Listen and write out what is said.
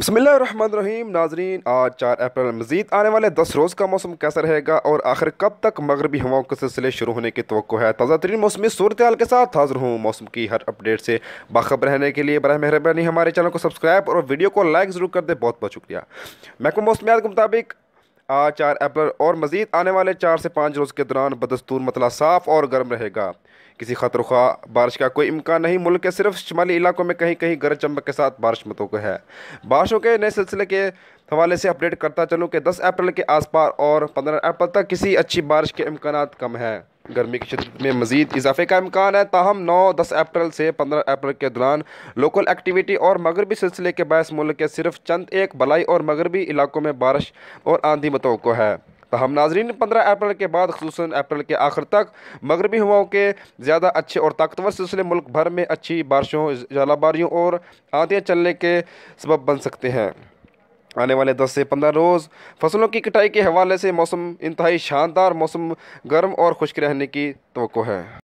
बसमीम नाजरीन आज चार अप्रैल मजीद आने वाले दस रोज़ का मौसम कैसा रहेगा और आखिर कब तक मगरबी हवाओं के सिलसिले शुरू होने की तो है ताज़ा तरीन मौसमी सूरत हाल के साथ हाजिर हूँ मौसम की हर अपडेट से बाखब रहने के लिए बरह मेहरबानी हमारे चैनल को सब्सक्राइब और वीडियो को लाइक ज़रूर कर दे बहुत बहुत शुक्रिया महकमा मौसमियात के मुताबिक आज चार अप्रैल और मजीद आने वाले चार से पाँच रोज़ के दौरान बदस्तूर मतला साफ़ और गर्म रहेगा किसी खतरुखा बारिश का कोई इम्कान नहीं मुल्क के सिर्फ शुमाली इलाकों में कहीं कहीं गरज चमक के साथ बारिश मतों को है बारिशों के नए सिलसिले के हवाले से अपडेट करता चलूँ कि दस अप्रैल के आस पास और पंद्रह अप्रैल तक किसी अच्छी बारिश के इम्कान कम है गर्मी की शदत में मजीद इजाफे का इम्कान है ताहम नौ दस अप्रैल से पंद्रह अप्रैल के दौरान लोकल एक्टिविटी और मगरबी सिलसिले के बायस मुल्क के सिर्फ चंद एक भलाई और मगरबी इलाकों में बारिश और आंधी मतों को है तहम तो नाजरीन पंद्रह अप्रैल के बाद खूस अप्रैल के आखिर तक मगरबी हवाओं के ज़्यादा अच्छे और ताकतवर सिलसिले मुल्क भर में अच्छी बारिशों जलाबारियों और आंधियाँ चलने के सबब बन सकते हैं आने वाले 10 से 15 रोज़ फसलों की कटाई के हवाले से मौसम इंतहाई शानदार मौसम गर्म और खुश्क रहने की तो है